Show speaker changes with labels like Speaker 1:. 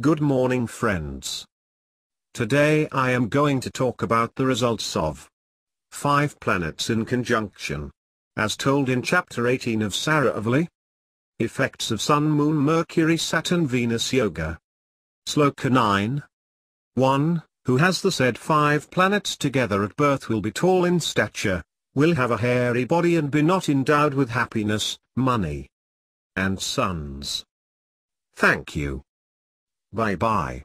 Speaker 1: Good morning friends.
Speaker 2: Today I am going to talk about the results of 5 planets in conjunction. As told in chapter 18 of Sarah Lee. Effects of Sun Moon Mercury Saturn Venus Yoga. Sloka 9. 1. Who has the said 5 planets together at birth will be tall in stature, will have a hairy body and be not endowed with happiness, money, and sons.
Speaker 1: Thank you. Bye bye.